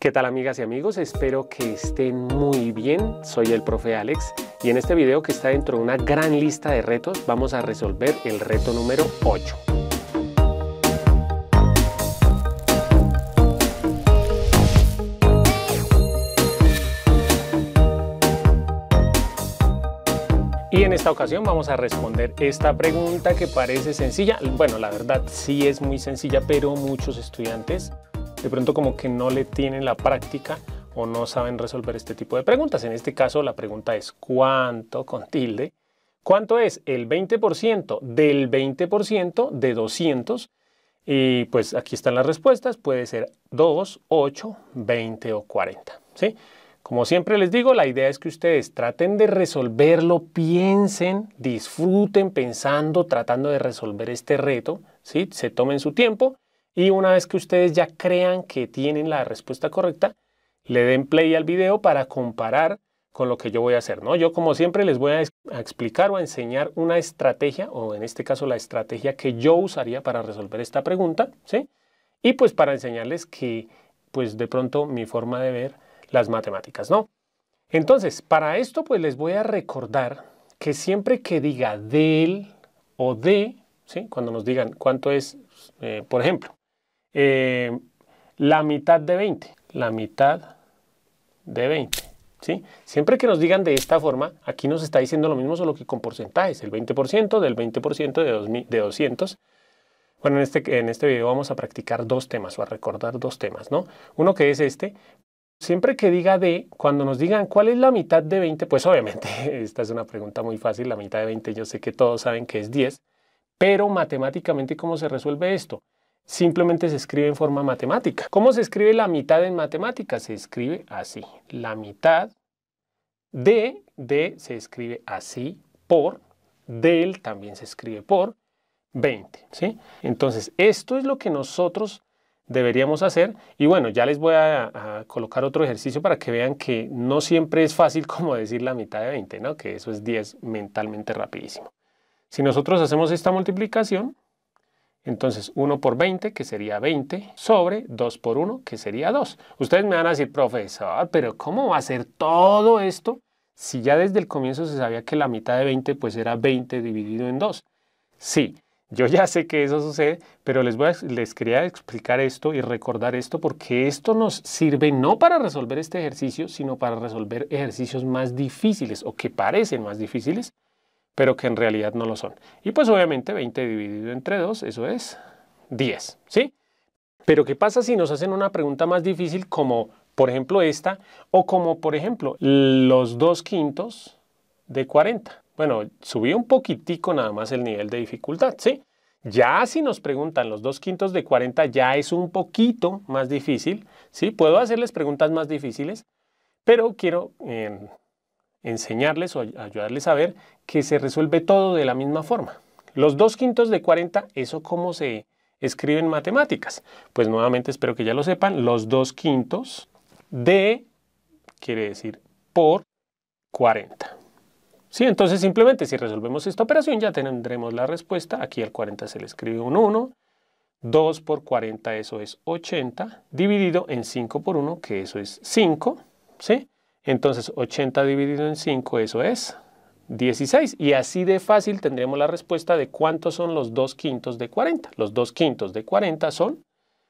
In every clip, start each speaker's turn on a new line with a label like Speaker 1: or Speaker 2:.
Speaker 1: ¿Qué tal amigas y amigos? Espero que estén muy bien. Soy el profe Alex y en este video que está dentro de una gran lista de retos vamos a resolver el reto número 8. Y en esta ocasión vamos a responder esta pregunta que parece sencilla. Bueno, la verdad sí es muy sencilla, pero muchos estudiantes de pronto como que no le tienen la práctica o no saben resolver este tipo de preguntas. En este caso la pregunta es ¿cuánto con tilde? ¿Cuánto es el 20% del 20% de 200? Y pues aquí están las respuestas, puede ser 2, 8, 20 o 40, ¿sí? Como siempre les digo, la idea es que ustedes traten de resolverlo, piensen, disfruten pensando, tratando de resolver este reto, ¿sí? Se tomen su tiempo y una vez que ustedes ya crean que tienen la respuesta correcta, le den play al video para comparar con lo que yo voy a hacer. ¿no? Yo como siempre les voy a, explicar o a enseñar una estrategia, o en este caso la estrategia que yo usaría para resolver esta pregunta, ¿sí? Y pues para enseñarles que pues de pronto mi forma de ver las matemáticas, ¿no? Entonces, para esto pues les voy a recordar que siempre que diga del o de, ¿sí? cuando nos digan cuánto es, eh, por ejemplo, eh, la mitad de 20. La mitad de 20. ¿sí? Siempre que nos digan de esta forma, aquí nos está diciendo lo mismo, solo que con porcentajes. El 20% del 20% de, de 200. Bueno, en este, en este video vamos a practicar dos temas o a recordar dos temas, ¿no? Uno que es este. Siempre que diga de, cuando nos digan cuál es la mitad de 20, pues obviamente, esta es una pregunta muy fácil, la mitad de 20 yo sé que todos saben que es 10, pero matemáticamente, ¿cómo se resuelve esto? simplemente se escribe en forma matemática. ¿Cómo se escribe la mitad en matemática? Se escribe así. La mitad de, D se escribe así, por, del también se escribe por, 20. Entonces, esto es lo que nosotros deberíamos hacer. Y bueno, ya les voy a, colocar otro ejercicio para que vean que no siempre es fácil como decir la mitad de 20, ¿no? que eso es 10 mentalmente rapidísimo. Si nosotros hacemos esta multiplicación, entonces, 1 por 20, que sería 20, sobre 2 por 1, que sería 2. Ustedes me van a decir, profesor, pero ¿cómo va a ser todo esto si ya desde el comienzo se sabía que la mitad de 20 pues era 20 dividido en 2? Sí, yo ya sé que eso sucede, pero les, les quería explicar esto y recordar esto porque esto nos sirve no para resolver este ejercicio, sino para resolver ejercicios más difíciles o que parecen más difíciles pero que en realidad no lo son. Y pues obviamente 20 dividido entre 2, eso es 10, ¿sí? Pero ¿qué pasa si nos hacen una pregunta más difícil como por ejemplo esta o como por ejemplo los 2 quintos de 40? Bueno, subí un poquitico nada más el nivel de dificultad, ¿sí? Ya si nos preguntan los 2 quintos de 40 ya es un poquito más difícil, ¿sí? Puedo hacerles preguntas más difíciles, pero quiero... Eh, enseñarles o ayudarles a ver que se resuelve todo de la misma forma. Los dos quintos de 40, ¿eso cómo se escribe en matemáticas? Pues nuevamente espero que ya lo sepan, los dos quintos de, quiere decir, por 40. ¿Sí? Entonces simplemente si resolvemos esta operación ya tendremos la respuesta. Aquí al 40 se le escribe un 1. 2 por 40 eso es 80, dividido en 5 por 1 que eso es 5. ¿Sí? Entonces, 80 dividido en 5, eso es 16. Y así de fácil tendremos la respuesta de cuántos son los 2 quintos de 40. Los 2 quintos de 40 son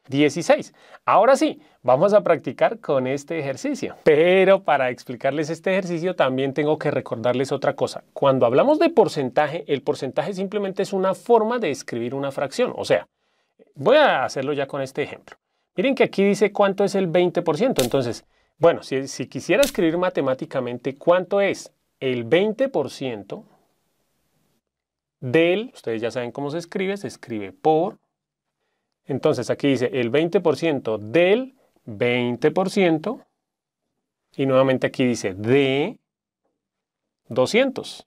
Speaker 1: 16. Ahora sí, vamos a practicar con este ejercicio. Pero para explicarles este ejercicio también tengo que recordarles otra cosa. Cuando hablamos de porcentaje, el porcentaje simplemente es una forma de escribir una fracción. O sea, voy a hacerlo ya con este ejemplo. Miren que aquí dice cuánto es el 20%. Entonces, bueno, si, quisiera escribir matemáticamente cuánto es el 20% del, ustedes ya saben cómo se escribe, se escribe por. Entonces aquí dice el 20% del 20%. Y nuevamente aquí dice de 200.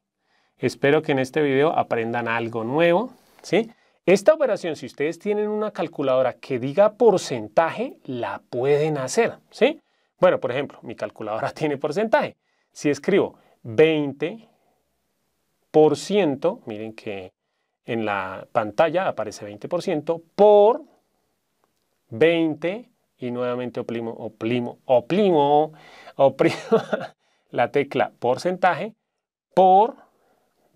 Speaker 1: Espero que en este video aprendan algo nuevo. ¿sí? Esta operación, si ustedes tienen una calculadora que diga porcentaje, la pueden hacer. ¿sí? Bueno, por ejemplo, mi calculadora tiene porcentaje. Si escribo 20%, miren que en la pantalla aparece 20%, por 20, y nuevamente oprimo, oprimo, oprimo, oprimo la tecla porcentaje, por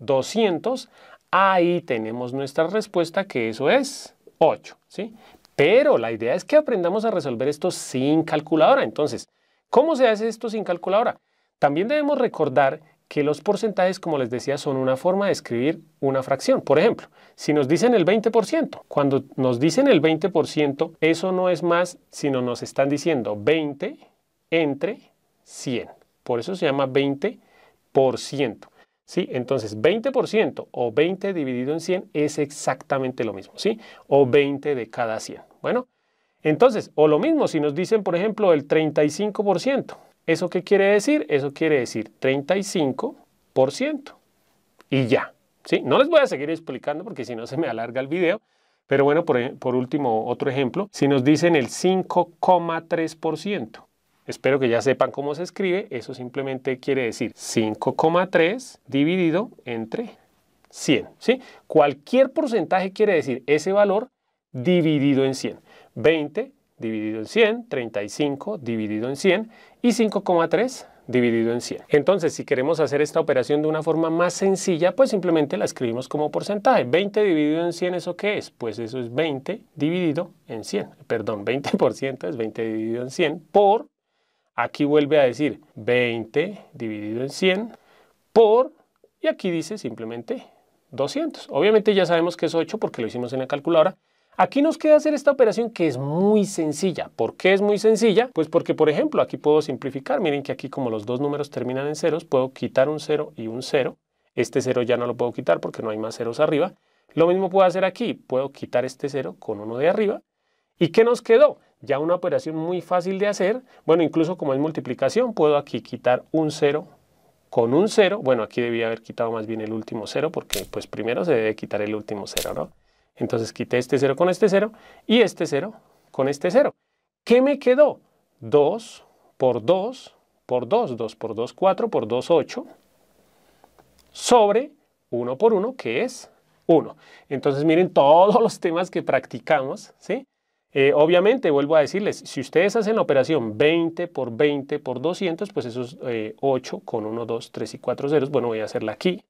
Speaker 1: 200, ahí tenemos nuestra respuesta que eso es 8, ¿sí? Pero la idea es que aprendamos a resolver esto sin calculadora. Entonces, ¿cómo se hace esto sin calculadora? También debemos recordar que los porcentajes, como les decía, son una forma de escribir una fracción. Por ejemplo, si nos dicen el 20%, cuando nos dicen el 20%, eso no es más, sino nos están diciendo 20 entre 100. Por eso se llama 20%. Entonces, 20% o 20 dividido en 100 es exactamente lo mismo, ¿sí? O 20 de cada 100. Bueno, entonces, o lo mismo si nos dicen, por ejemplo, el 35%. ¿Eso qué quiere decir? Eso quiere decir 35% y ya, ¿sí? No les voy a seguir explicando porque si no se me alarga el video. Pero bueno, por, por último, otro ejemplo. Si nos dicen el 5,3%. Espero que ya sepan cómo se escribe. Eso simplemente quiere decir 5,3 dividido entre 100. ¿sí? Cualquier porcentaje quiere decir ese valor dividido en 100. 20 dividido en 100, 35 dividido en 100 y 5,3 dividido en 100. Entonces, si queremos hacer esta operación de una forma más sencilla, pues simplemente la escribimos como porcentaje. 20 dividido en 100, ¿eso qué es? Pues eso es 20 dividido en 100. Perdón, 20% es 20 dividido en 100 por Aquí vuelve a decir 20 dividido en 100 por, y aquí dice simplemente 200. Obviamente ya sabemos que es 8 porque lo hicimos en la calculadora. Aquí nos queda hacer esta operación que es muy sencilla. ¿Por qué es muy sencilla? Pues porque, por ejemplo, aquí puedo simplificar. Miren que aquí como los dos números terminan en ceros, puedo quitar un 0 y un 0. Este 0 ya no lo puedo quitar porque no hay más ceros arriba. Lo mismo puedo hacer aquí. Puedo quitar este 0 con uno de arriba. ¿Y qué nos quedó? ya una operación muy fácil de hacer, bueno, incluso como es multiplicación, puedo aquí quitar un 0 con un 0, bueno, aquí debía haber quitado más bien el último 0, porque pues primero se debe quitar el último 0, ¿no? Entonces quité este 0 con este 0 y este 0 con este 0. ¿Qué me quedó? 2 por 2 por 2, 2 por 2, 4 por 2, 8, sobre 1 por 1, que es 1. Entonces miren todos los temas que practicamos, ¿sí? Eh, obviamente, vuelvo a decirles, si ustedes hacen la operación 20 por 20 por 200, pues eso es eh, 8 con 1, 2, 3 y 4 ceros. Bueno, voy a hacerla aquí.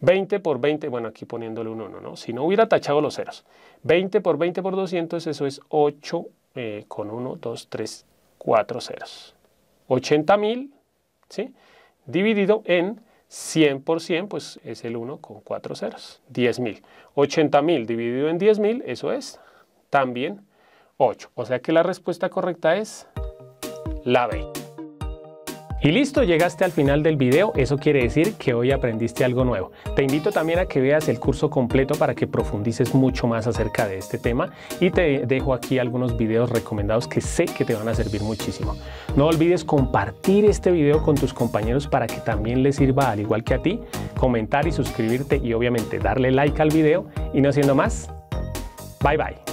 Speaker 1: 20 por 20, bueno, aquí poniéndole un 1, ¿no? Si no hubiera tachado los ceros. 20 por 20 por 200, eso es 8 eh, con 1, 2, 3, 4 ceros. 80.000, ¿sí? Dividido en 100 por 100, pues es el 1 con 4 ceros. 10.000. 80.000 dividido en 10.000, eso es también 8. O sea que la respuesta correcta es la B. Y listo, llegaste al final del video, eso quiere decir que hoy aprendiste algo nuevo. Te invito también a que veas el curso completo para que profundices mucho más acerca de este tema y te dejo aquí algunos videos recomendados que sé que te van a servir muchísimo. No olvides compartir este video con tus compañeros para que también les sirva al igual que a ti, comentar y suscribirte y obviamente darle like al video y no siendo más, bye bye.